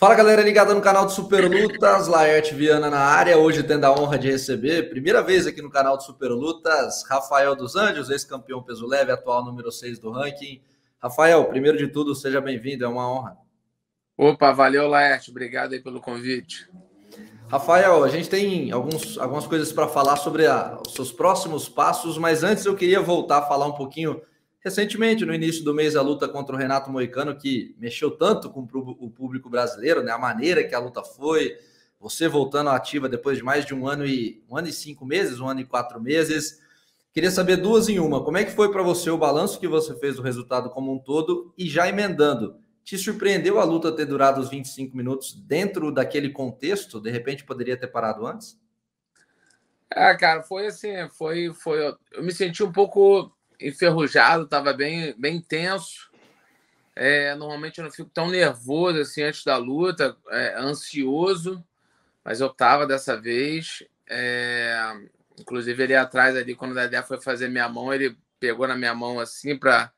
Fala galera ligada no canal do Super Lutas, Laerte Viana na área, hoje tendo a honra de receber, primeira vez aqui no canal do Super Lutas, Rafael dos Anjos, ex-campeão peso leve, atual número 6 do ranking. Rafael, primeiro de tudo, seja bem-vindo, é uma honra. Opa, valeu Laerte, obrigado aí pelo convite. Rafael, a gente tem alguns, algumas coisas para falar sobre a, os seus próximos passos, mas antes eu queria voltar a falar um pouquinho recentemente, no início do mês, a luta contra o Renato Moicano, que mexeu tanto com o público brasileiro, né? A maneira que a luta foi, você voltando à ativa depois de mais de um ano e um ano e cinco meses, um ano e quatro meses. Queria saber duas em uma. Como é que foi para você o balanço que você fez do resultado como um todo e já emendando? Te surpreendeu a luta ter durado os 25 minutos dentro daquele contexto? De repente poderia ter parado antes? Ah, cara, foi assim, foi, foi. Eu me senti um pouco enferrujado, estava bem, bem tenso. É, normalmente eu não fico tão nervoso assim antes da luta, é, ansioso, mas eu estava dessa vez. É, inclusive ele atrás ali, quando o Dedé foi fazer minha mão, ele pegou na minha mão assim para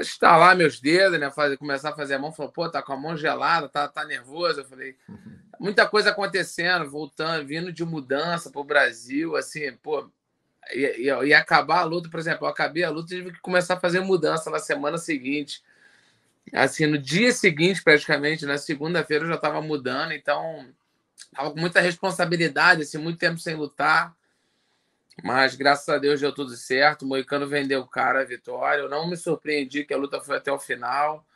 estalar meus dedos, né? Fazer, começar a fazer a mão, falou, pô, tá com a mão gelada, tá, tá nervoso. Eu falei, uhum. muita coisa acontecendo, voltando, vindo de mudança pro Brasil, assim, pô, ia, ia acabar a luta, por exemplo, eu acabei a luta e tive que começar a fazer mudança na semana seguinte. Assim, no dia seguinte, praticamente, na segunda-feira eu já estava mudando, então estava com muita responsabilidade, assim, muito tempo sem lutar. Mas graças a Deus deu tudo certo. O Moicano vendeu o cara a vitória. Eu não me surpreendi que a luta foi até o final.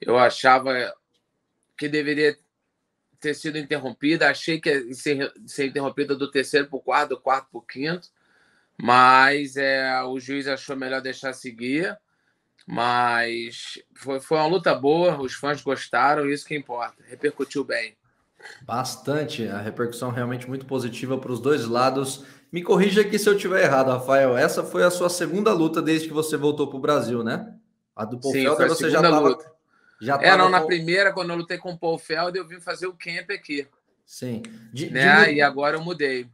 Eu achava que deveria ter sido interrompida. Achei que ia ser, ser interrompida do terceiro para o quarto, do quarto para o quinto mas é, o juiz achou melhor deixar seguir. Mas foi, foi uma luta boa, os fãs gostaram, isso que importa, repercutiu bem. Bastante, a repercussão realmente muito positiva para os dois lados. Me corrija aqui se eu estiver errado, Rafael. Essa foi a sua segunda luta desde que você voltou para o Brasil, né? A do Paul Sim, Felder você já tava, luta. Já tava é, não, com... na primeira, quando eu lutei com o Paul Felder, eu vim fazer o camp aqui. Sim. De, né? De... E agora eu mudei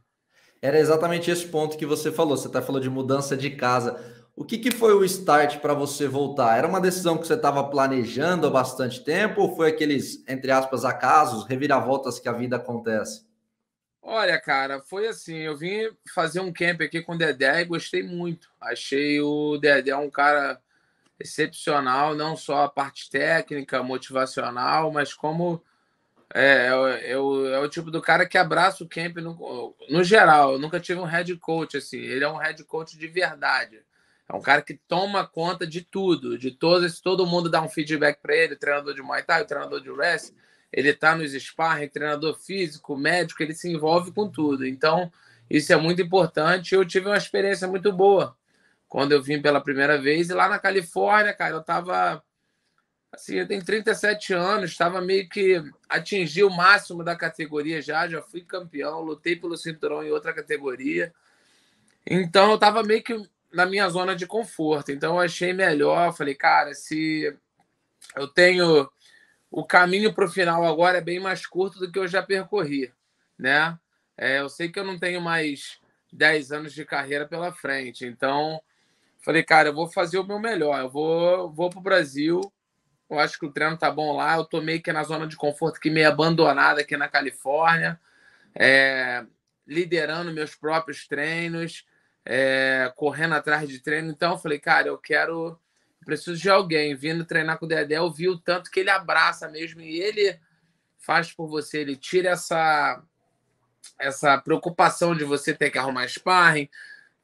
era exatamente esse ponto que você falou. Você até tá falou de mudança de casa. O que, que foi o start para você voltar? Era uma decisão que você estava planejando há bastante tempo ou foi aqueles, entre aspas, acasos, reviravoltas que a vida acontece? Olha, cara, foi assim. Eu vim fazer um camp aqui com o Dedé e gostei muito. Achei o Dedé um cara excepcional, não só a parte técnica, motivacional, mas como é, é, é, o, é o tipo do cara que abraça o camp no, no geral. Eu nunca tive um head coach assim. Ele é um head coach de verdade. É um cara que toma conta de tudo, de todos, todo mundo dá um feedback para ele, treinador de Muay Thai, treinador de wrestling, ele tá nos sparring, treinador físico, médico, ele se envolve com tudo. Então, isso é muito importante. Eu tive uma experiência muito boa quando eu vim pela primeira vez e lá na Califórnia, cara, eu tava Assim, eu tenho 37 anos, estava meio que atingi o máximo da categoria já, já fui campeão, lutei pelo cinturão em outra categoria. Então eu estava meio que na minha zona de conforto. Então eu achei melhor, falei, cara, se eu tenho o caminho para o final agora é bem mais curto do que eu já percorri, né? É, eu sei que eu não tenho mais 10 anos de carreira pela frente, então falei, cara, eu vou fazer o meu melhor, eu vou, vou para o Brasil, eu acho que o treino tá bom lá. Eu tô meio que na zona de conforto, que meio abandonada aqui na Califórnia, é, liderando meus próprios treinos, é, correndo atrás de treino. Então, eu falei, cara, eu quero. preciso de alguém vindo treinar com o Dedé. Eu vi o tanto que ele abraça mesmo e ele faz por você. Ele tira essa essa preocupação de você ter que arrumar sparring,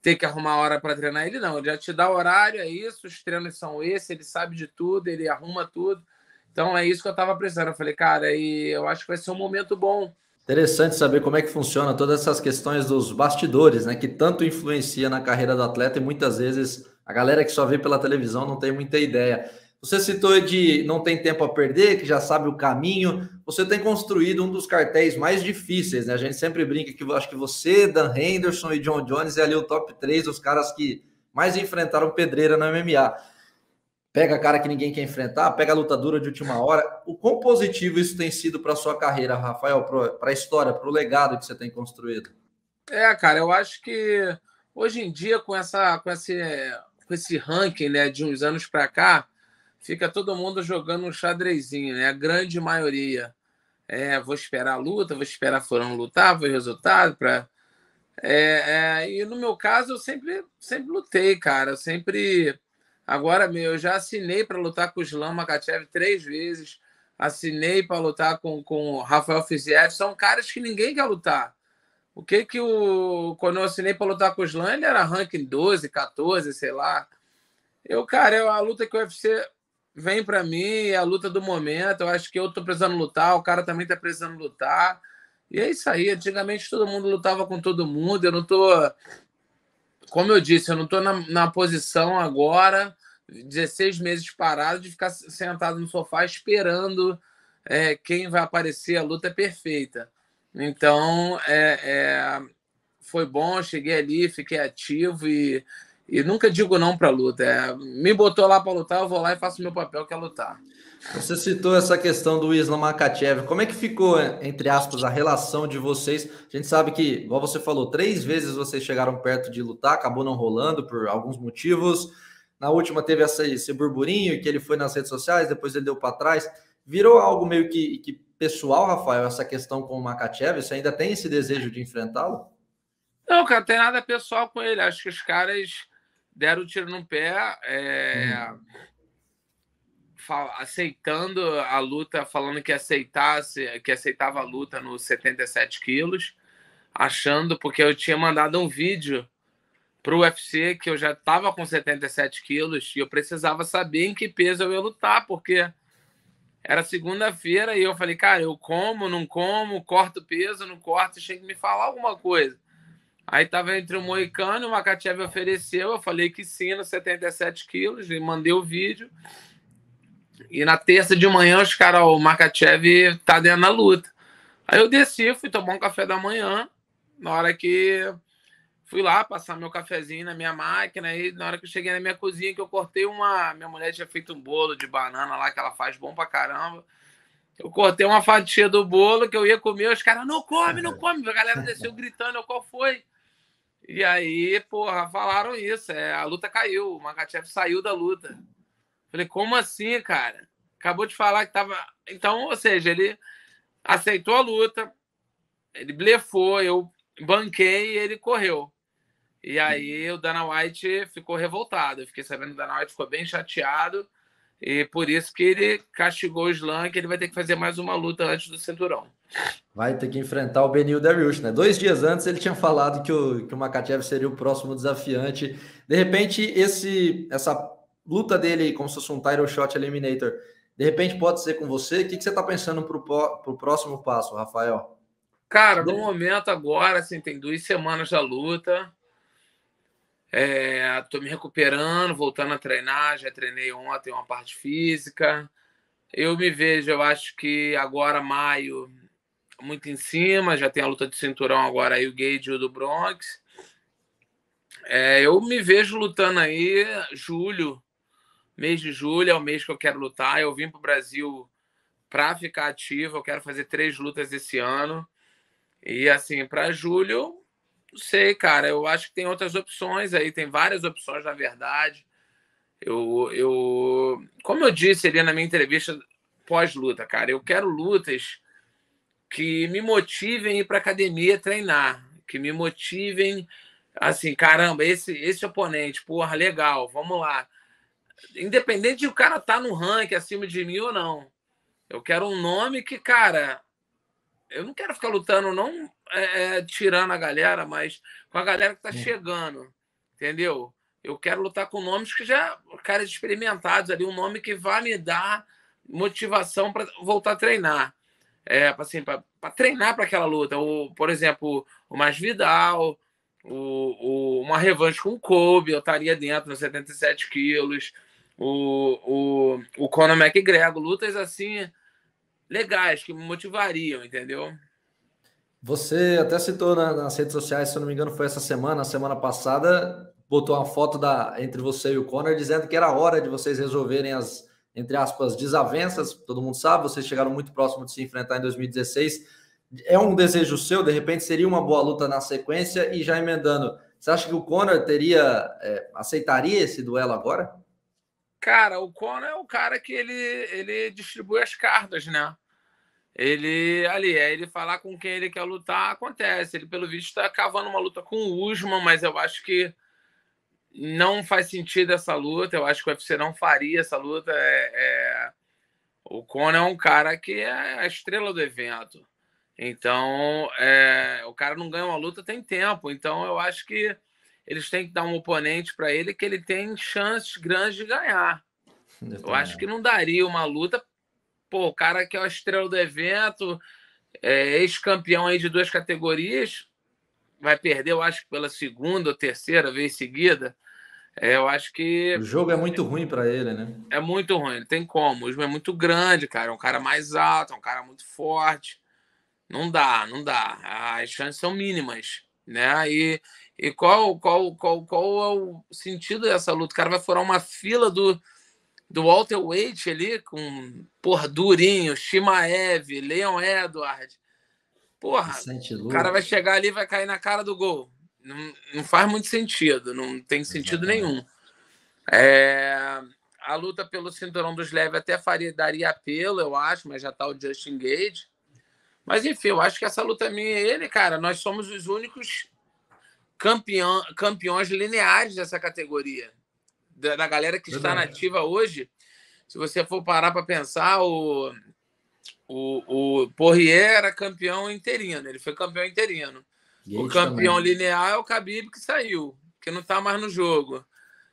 ter que arrumar hora para treinar ele, não. Ele já te dá horário, é isso, os treinos são esses, ele sabe de tudo, ele arruma tudo. Então é isso que eu estava precisando. Eu falei, cara, e eu acho que vai ser um momento bom. Interessante saber como é que funciona todas essas questões dos bastidores, né? Que tanto influencia na carreira do atleta e muitas vezes a galera que só vê pela televisão não tem muita ideia. Você citou de não tem tempo a perder, que já sabe o caminho, você tem construído um dos cartéis mais difíceis, né? A gente sempre brinca que acho que você, Dan Henderson e John Jones é ali o top 3 dos caras que mais enfrentaram pedreira na MMA. Pega cara que ninguém quer enfrentar, pega a luta dura de última hora. O quão positivo isso tem sido para sua carreira, Rafael, para a história, para o legado que você tem construído? É, cara, eu acho que hoje em dia, com, essa, com, esse, com esse ranking né, de uns anos para cá, fica todo mundo jogando um xadrezinho, né? A grande maioria. É, vou esperar a luta, vou esperar foram lutar, vou resultado para. É, é, e no meu caso, eu sempre, sempre lutei, cara. Eu sempre. Agora, meu, eu já assinei para lutar com o Islam Makachev três vezes. Assinei para lutar com, com o Rafael Fiziev. São caras que ninguém quer lutar. O que que o. Quando eu assinei para lutar com o Islam, ele era ranking 12, 14, sei lá. Eu, cara, eu, a luta que o UFC vem para mim, é a luta do momento. Eu acho que eu tô precisando lutar, o cara também tá precisando lutar. E é isso aí. Antigamente todo mundo lutava com todo mundo. Eu não tô. Como eu disse, eu não tô na, na posição agora, 16 meses parado, de ficar sentado no sofá esperando é, quem vai aparecer a luta é perfeita. Então, é, é foi bom, cheguei ali, fiquei ativo e e nunca digo não para luta. É, me botou lá para lutar, eu vou lá e faço meu papel que é lutar. Você citou essa questão do Islam Makachev. Como é que ficou, entre aspas, a relação de vocês? A gente sabe que, igual você falou, três vezes vocês chegaram perto de lutar, acabou não rolando por alguns motivos. Na última teve essa, esse burburinho que ele foi nas redes sociais, depois ele deu para trás. Virou algo meio que, que pessoal, Rafael, essa questão com o Makachev? Você ainda tem esse desejo de enfrentá-lo? Não, cara, não tem nada pessoal com ele. Acho que os caras deram o um tiro no pé, é, hum. aceitando a luta, falando que aceitasse, que aceitava a luta nos 77 quilos, achando, porque eu tinha mandado um vídeo para o UFC que eu já estava com 77 quilos e eu precisava saber em que peso eu ia lutar, porque era segunda-feira e eu falei, cara, eu como, não como, corto peso, não corto, tinha que me falar alguma coisa. Aí tava entre o Moicano, e o Makachev ofereceu, eu falei que sim, nos 77 quilos, e mandei o vídeo. E na terça de manhã, os caras, o Makachev tá dentro da luta. Aí eu desci, fui tomar um café da manhã, na hora que fui lá passar meu cafezinho na minha máquina, e na hora que eu cheguei na minha cozinha, que eu cortei uma... Minha mulher tinha feito um bolo de banana lá, que ela faz bom pra caramba. Eu cortei uma fatia do bolo que eu ia comer, os caras, não come, não uhum. come. A galera desceu gritando, qual foi? E aí, porra, falaram isso. É, a luta caiu. O Makachev saiu da luta. Falei, como assim, cara? Acabou de falar que tava. Então, ou seja, ele aceitou a luta, ele blefou, eu banquei e ele correu. E aí o Dana White ficou revoltado. Eu fiquei sabendo que o Dana White ficou bem chateado. E por isso que ele castigou o Slam, que ele vai ter que fazer mais uma luta antes do cinturão. Vai ter que enfrentar o Benil Dariush, né? Dois dias antes ele tinha falado que o, que o Makachev seria o próximo desafiante. De repente, esse essa luta dele, como se fosse um title shot eliminator, de repente pode ser com você. O que, que você está pensando para o próximo passo, Rafael? Cara, no momento agora, assim, tem duas semanas da luta. É, tô me recuperando, voltando a treinar. Já treinei ontem uma parte física. Eu me vejo, eu acho que agora, maio, muito em cima. Já tem a luta de cinturão agora, aí o Gage e o do Bronx. É, eu me vejo lutando aí, julho, mês de julho é o mês que eu quero lutar. Eu vim para o Brasil para ficar ativo, eu quero fazer três lutas esse ano. E assim, para julho, não sei, cara. Eu acho que tem outras opções aí, tem várias opções, na verdade. Eu, eu como eu disse ali na minha entrevista pós-luta, cara, eu quero lutas que me motivem a ir para academia treinar, que me motivem assim, caramba, esse esse oponente, porra, legal, vamos lá. Independente de o cara estar tá no ranking acima de mim ou não. Eu quero um nome que, cara, eu não quero ficar lutando, não é, é, tirando a galera, mas com a galera que está é. chegando, entendeu? Eu quero lutar com nomes que já, caras experimentados ali, um nome que vai me dar motivação para voltar a treinar. É, assim, para treinar para aquela luta. O, por exemplo, o Mais Vidal, o, o, uma revanche com o Kobe, eu estaria dentro, nos 77 quilos. O, o, o Conor McGregor, lutas assim legais, que me motivariam, entendeu? Você até citou na, né, nas redes sociais, se eu não me engano, foi essa semana, semana passada, botou uma foto da, entre você e o Conor dizendo que era hora de vocês resolverem as, entre aspas, desavenças. Todo mundo sabe, vocês chegaram muito próximo de se enfrentar em 2016. É um desejo seu, de repente seria uma boa luta na sequência e já emendando. Você acha que o Conor teria é, aceitaria esse duelo agora? Cara, o Conan é o cara que ele, ele distribui as cartas, né? Ele ali, é ele falar com quem ele quer lutar, acontece. Ele, pelo visto, está cavando uma luta com o Usman, mas eu acho que não faz sentido essa luta. Eu acho que o UFC não faria essa luta. É, é... O Conan é um cara que é a estrela do evento. Então, é... o cara não ganha uma luta tem tempo. Então, eu acho que eles têm que dar um oponente para ele que ele tem chances grandes de ganhar. Eu, Eu acho que não daria uma luta. Pô, o cara que é a estrela do evento, é ex-campeão aí de duas categorias, vai perder, eu acho, pela segunda ou terceira vez seguida. É, eu acho que. O jogo é muito ruim para ele, né? É muito ruim, não tem como. O jogo é muito grande, cara. É um cara mais alto, é um cara muito forte. Não dá, não dá. As chances são mínimas, né? E, e qual, qual, qual, qual é o sentido dessa luta? O cara vai furar uma fila do, do Walter Waite ali, com por Durinho, Shimaev, Leon Edward. Porra, o cara vai chegar ali e vai cair na cara do gol. Não, não faz muito sentido, não tem sentido nenhum. É, a luta pelo cinturão dos leves até faria, daria apelo, eu acho, mas já tá o Justin Gage. Mas enfim, eu acho que essa luta é minha e ele, cara, nós somos os únicos campeão, campeões lineares dessa categoria. Da, da galera que está nativa hoje, se você for parar para pensar, o, o, o Porrier era campeão interino, ele foi campeão interino. o campeão também. linear é o Khabib que saiu, que não está mais no jogo.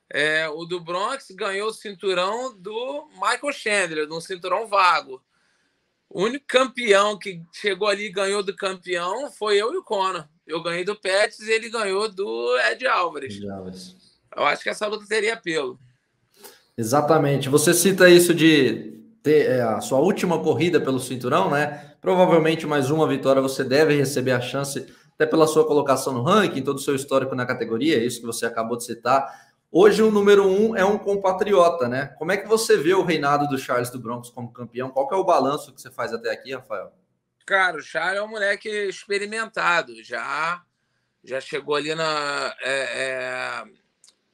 É, o do Bronx ganhou o cinturão do Michael Chandler, de um cinturão vago. O único campeão que chegou ali e ganhou do campeão foi eu e o Conor. Eu ganhei do Pérez e ele ganhou do Ed Álvares. Ed Álvares. Eu acho que essa luta teria apelo. Exatamente. Você cita isso de ter é, a sua última corrida pelo cinturão, né? Provavelmente mais uma vitória você deve receber a chance, até pela sua colocação no ranking, todo o seu histórico na categoria, é isso que você acabou de citar. Hoje o número um é um compatriota, né? Como é que você vê o reinado do Charles do Broncos como campeão? Qual é o balanço que você faz até aqui, Rafael? Cara, o Charles é um moleque experimentado, já já chegou ali na, é, é,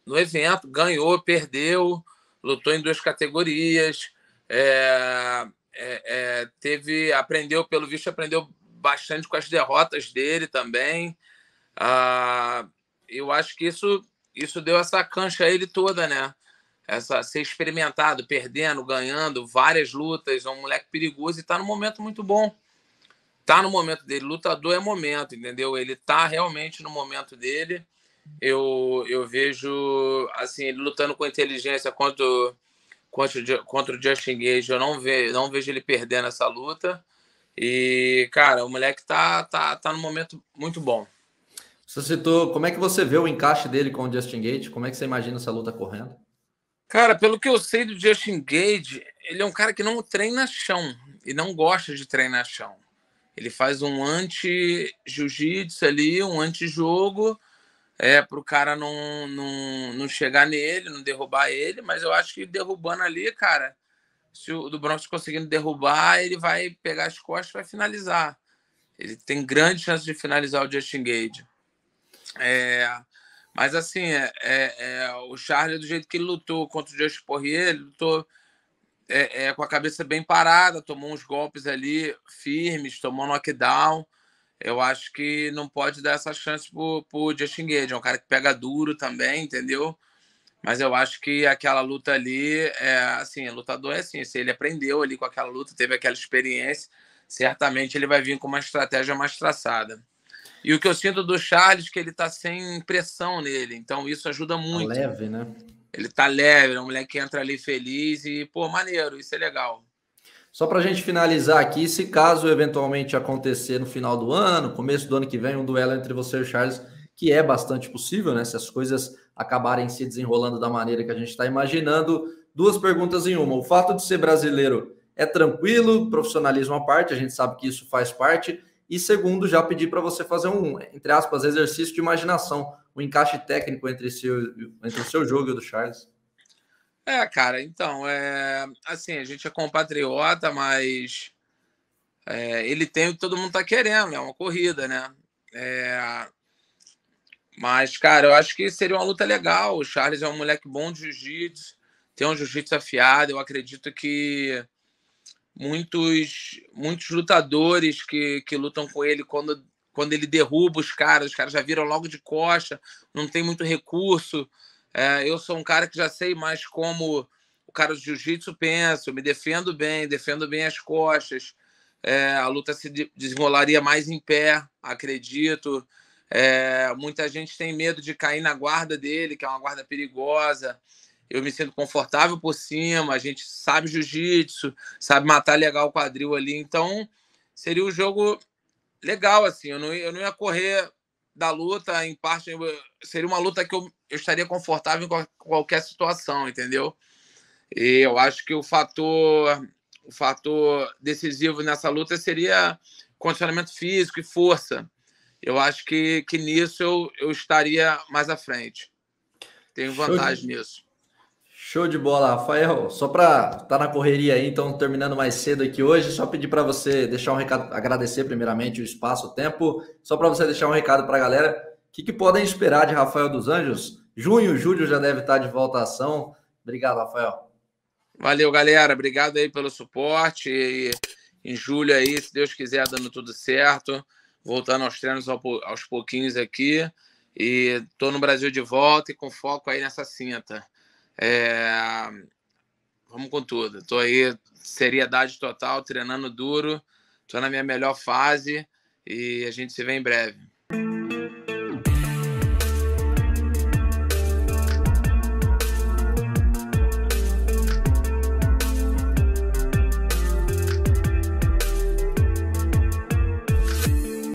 no evento, ganhou, perdeu, lutou em duas categorias, é, é, é, teve, aprendeu, pelo visto, aprendeu bastante com as derrotas dele também. Ah, eu acho que isso, isso deu essa cancha a ele toda, né? Essa, ser experimentado, perdendo, ganhando, várias lutas, é um moleque perigoso e está num momento muito bom tá no momento dele. Lutador é momento, entendeu? Ele tá realmente no momento dele. Eu, eu vejo, assim, ele lutando com inteligência contra, contra, contra o Justin Gage. Eu não, vejo não vejo ele perdendo essa luta. E, cara, o moleque tá, tá, tá num momento muito bom. Você citou, como é que você vê o encaixe dele com o Justin Gage? Como é que você imagina essa luta correndo? Cara, pelo que eu sei do Justin Gage, ele é um cara que não treina chão e não gosta de treinar chão. Ele faz um anti-jiu-jitsu ali, um anti-jogo, é, para o cara não, não, não chegar nele, não derrubar ele. Mas eu acho que derrubando ali, cara, se o do Bronx conseguindo derrubar, ele vai pegar as costas e vai finalizar. Ele tem grande chance de finalizar o Justin Gage. É, mas assim, é, é, é o Charles, do jeito que ele lutou contra o Justin Poirier, ele lutou é, é, com a cabeça bem parada, tomou uns golpes ali firmes, tomou knockdown. Eu acho que não pode dar essa chance pro, pro Justin Gage. É um cara que pega duro também, entendeu? Mas eu acho que aquela luta ali, é, assim, lutador é assim, se ele aprendeu ali com aquela luta, teve aquela experiência, certamente ele vai vir com uma estratégia mais traçada. E o que eu sinto do Charles é que ele tá sem pressão nele, então isso ajuda muito. Tá leve, né? ele tá leve, é um moleque que entra ali feliz e, pô, maneiro, isso é legal. Só para a gente finalizar aqui, se caso eventualmente acontecer no final do ano, começo do ano que vem, um duelo entre você e o Charles, que é bastante possível, né? Se as coisas acabarem se desenrolando da maneira que a gente está imaginando, duas perguntas em uma. O fato de ser brasileiro é tranquilo, profissionalismo à parte, a gente sabe que isso faz parte. E segundo, já pedi para você fazer um, entre aspas, exercício de imaginação, o um encaixe técnico entre, entre o seu jogo e o do Charles. É, cara, então, é, assim, a gente é compatriota, mas é, ele tem o que todo mundo está querendo, é uma corrida, né? É, mas, cara, eu acho que seria uma luta legal. O Charles é um moleque bom de jiu-jitsu, tem um jiu-jitsu afiado, eu acredito que muitos muitos lutadores que, que lutam com ele quando, quando ele derruba os caras, os caras já viram logo de costa, não tem muito recurso. É, eu sou um cara que já sei mais como o cara do jiu-jitsu pensa, eu me defendo bem, defendo bem as costas. É, a luta se desenrolaria mais em pé, acredito. É, muita gente tem medo de cair na guarda dele, que é uma guarda perigosa eu me sinto confortável por cima, a gente sabe jiu-jitsu, sabe matar legal o quadril ali, então seria um jogo legal, assim, eu não, eu não ia correr da luta, em parte, seria uma luta que eu, eu estaria confortável em qualquer situação, entendeu? E eu acho que o fator, o fator decisivo nessa luta seria condicionamento físico e força. Eu acho que, que nisso eu, eu estaria mais à frente. Tenho vantagem nisso. Show de bola, Rafael. Só para estar tá na correria aí, então terminando mais cedo aqui hoje, só pedir para você deixar um recado, agradecer primeiramente o espaço, o tempo, só para você deixar um recado para a galera. O que, que, podem esperar de Rafael dos Anjos? Junho, julho já deve estar tá de volta à ação. Obrigado, Rafael. Valeu, galera. Obrigado aí pelo suporte. E em julho aí, se Deus quiser, dando tudo certo. Voltando aos treinos aos pouquinhos aqui. E estou no Brasil de volta e com foco aí nessa cinta. É... Vamos com tudo. Estou aí, seriedade total, treinando duro, estou na minha melhor fase e a gente se vê em breve.